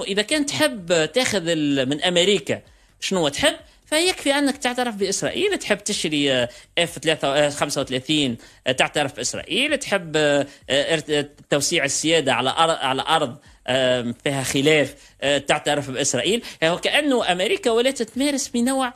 واذا كان تحب تاخذ من امريكا شنو تحب فيكفي انك تعترف باسرائيل تحب تشري اف 35 تعترف باسرائيل تحب آه، توسيع السياده على على ارض فيها خلاف آه، تعترف باسرائيل يعني وكانه امريكا ولات تمارس بنوع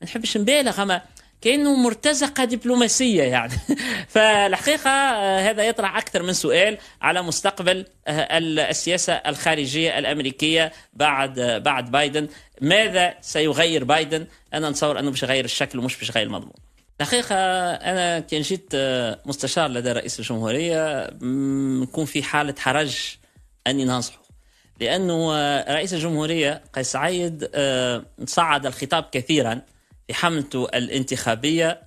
ما نحبش نبالغ اما كانه مرتزقه دبلوماسيه يعني فالحقيقه آه، هذا يطرح اكثر من سؤال على مستقبل آه، السياسه الخارجيه الامريكيه بعد آه، بعد بايدن ماذا سيغير بايدن انا نتصور انه باش يغير الشكل ومش باش يغير المضمون الحقيقة أنا كان جيت مستشار لدى رئيس الجمهورية نكون في حالة حرج أني ننصحه لأنه رئيس الجمهورية قيس سعيد صعد الخطاب كثيرا في حملته الانتخابية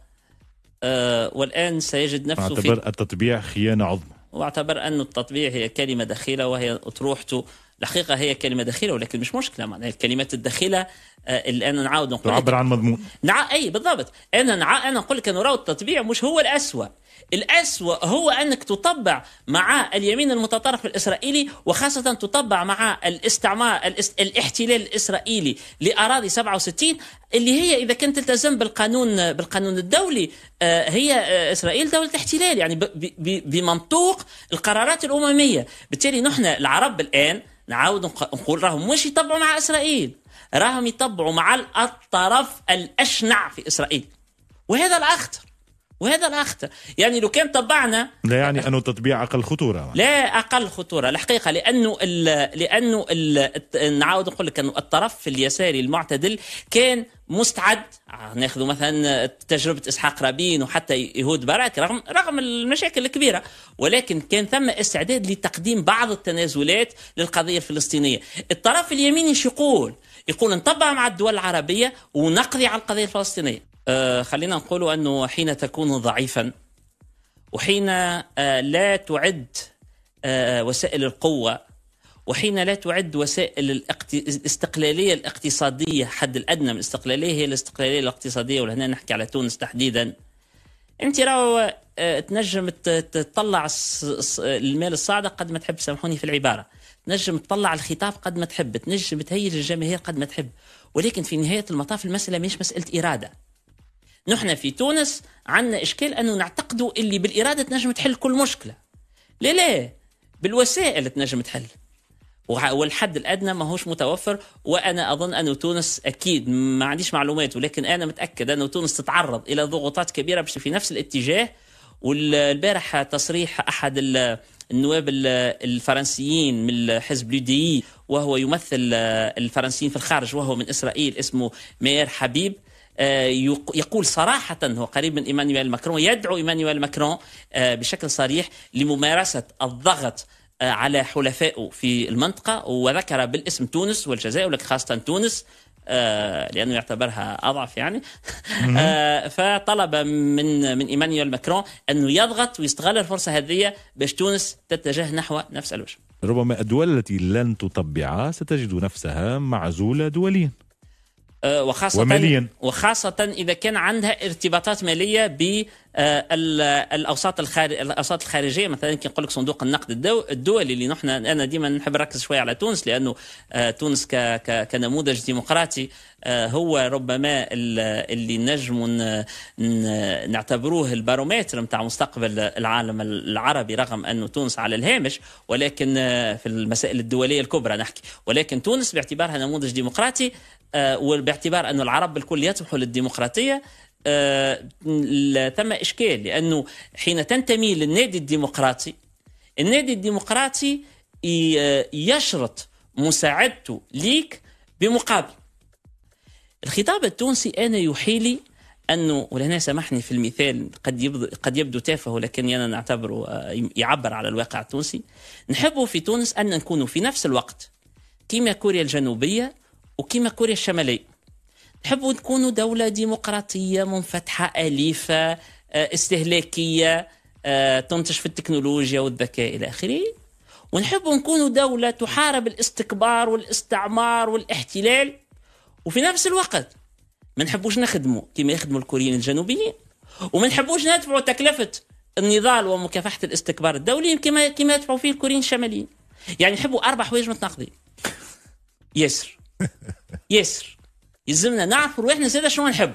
آه، والآن سيجد نفسه أعتبر في التطبيع خيانة عظمى واعتبر أن التطبيع هي كلمة دخيلة وهي أطروحته الحقيقه هي كلمه دخيلة ولكن مش مشكله معناها الكلمات الدخيلة آه، اللي انا نعاود نقول تعبر عن مضمون نع اي بالضبط انا نع... انا نقول لك انه التطبيع مش هو الأسوأ الأسوأ هو أنك تطبع مع اليمين المتطرف الإسرائيلي وخاصة تطبع مع الاستعمار الاست... الاحتلال الإسرائيلي لأراضي 67 اللي هي إذا كانت تلتزم بالقانون بالقانون الدولي آه، هي آه، إسرائيل دولة احتلال يعني ب... ب... بمنطوق القرارات الأممية بالتالي نحن العرب الآن نعاود نقول راهم مش يطبعوا مع اسرائيل راهم يطبعوا مع الطرف الاشنع في اسرائيل وهذا الاخطر وهذا الأخطر يعني لو كان طبعنا لا يعني أنه التطبيع أقل خطورة لا أقل خطورة الحقيقة لأنه الـ لأنه الـ نعاود نقول لك أنه الطرف اليساري المعتدل كان مستعد آه، ناخذ مثلا تجربة إسحاق رابين وحتى يهود باراك رغم رغم المشاكل الكبيرة ولكن كان ثم استعداد لتقديم بعض التنازلات للقضية الفلسطينية الطرف اليميني شو يقول يقول نطبع مع الدول العربية ونقضي على القضية الفلسطينية آه، خلينا نقول أنه حين تكون ضعيفا وحين آه، لا تعد آه، وسائل القوة وحين لا تعد وسائل الاستقلالية الاقتصادية حد الأدنى من الاستقلالية هي الاستقلالية الاقتصادية ولهنا نحكي على تونس تحديدا أنت راهو تنجم تطلع المال الصاعدة قد ما تحب سامحوني في العبارة تنجم تطلع الخطاب قد ما تحب تنجم تهيج الجماهير قد ما تحب ولكن في نهاية المطاف المسألة مش مسألة إرادة نحن في تونس عندنا إشكال أنه نعتقدوا اللي بالإرادة تنجم تحل كل مشكلة لا لا بالوسائل تنجم تحل والحد الادنى ماهوش متوفر وانا اظن ان تونس اكيد ما عنديش معلومات ولكن انا متاكد ان تونس تتعرض الى ضغوطات كبيره بش في نفس الاتجاه والبارح تصريح احد النواب الفرنسيين من حزب لودي وهو يمثل الفرنسيين في الخارج وهو من اسرائيل اسمه مير حبيب آه، يقول صراحة هو قريب من إيمانويل ماكرون يدعو إيمانويل ماكرون آه، بشكل صريح لممارسة الضغط آه، على حلفائه في المنطقة وذكر بالاسم تونس والجزائر ولكن خاصة تونس لانه يعتبرها اضعف يعني فطلب من من ايمانويل ماكرون انه يضغط ويستغل الفرصه هذه باش تونس تتجه نحو نفس الوجه ربما الدول التي لن تطبعها ستجد نفسها معزوله دوليا آه، وخاصة وماليا وخاصة إذا كان عندها ارتباطات مالية آه، الاوساط الخارج الاوساط الخارجيه مثلا كي نقول لك صندوق النقد الدولي اللي نحن انا ديما نحب نركز شويه على تونس لانه آه، تونس كنموذج ديمقراطي آه، هو ربما اللي نجم نعتبروه البارومتر نتاع مستقبل العالم العربي رغم أن تونس على الهامش ولكن في المسائل الدولية الكبرى نحكي ولكن تونس باعتبارها نموذج ديمقراطي وباعتبار أن العرب بالكل يطمحوا للديمقراطية آه، ثم إشكال لأنه حين تنتمي للنادي الديمقراطي النادي الديمقراطي آه، يشرط مساعدته ليك بمقابل الخطاب التونسي أنا يحيلي انه ولهنا سامحني في المثال قد يبدو قد يبدو تافه لكن انا نعتبره آه، يعبر على الواقع التونسي نحب في تونس ان نكون في نفس الوقت كيما كوريا الجنوبيه وكيما كوريا الشماليه نحبوا نكونوا دولة ديمقراطية منفتحة أليفة آه، استهلاكية آه، تنتج في التكنولوجيا والذكاء إلى آخره ونحب نكون دولة تحارب الاستكبار والاستعمار والاحتلال وفي نفس الوقت ما نحبوش نخدموا كما يخدموا الكوريين الجنوبيين وما نحبوش ندفعوا تكلفة النضال ومكافحة الاستكبار الدولي كما كما يدفعوا فيه الكوريين الشماليين يعني نحبوا أربع حوايج متناقضين يسر يسر يلزمنا نعرف واحنا زاد شنو نحب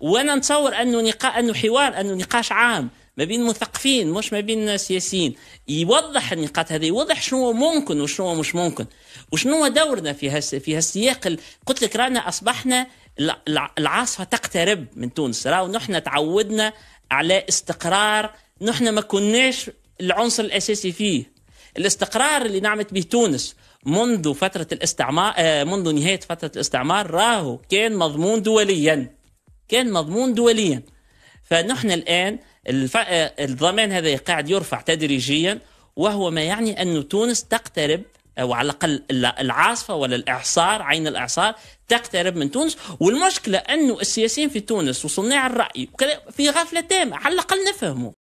وانا نتصور انه نقا... انه حوار انه نقاش عام ما بين مثقفين مش ما بين سياسيين يوضح النقاط هذه يوضح شنو ممكن وشنو مش ممكن وشنو دورنا في هس... في هالسياق قلت لك رانا اصبحنا العاصفه تقترب من تونس راهو نحن تعودنا على استقرار نحن ما كناش العنصر الاساسي فيه الاستقرار اللي نعمت به تونس منذ فترة الاستعمار آه، منذ نهاية فترة الاستعمار راهو كان مضمون دوليا كان مضمون دوليا فنحن الآن الف... آه، الضمان هذا قاعد يرفع تدريجيا وهو ما يعني أن تونس تقترب أو على الأقل العاصفة ولا الإعصار عين الإعصار تقترب من تونس والمشكلة أنه السياسيين في تونس وصناع الرأي في غفلة تامة على الأقل نفهموا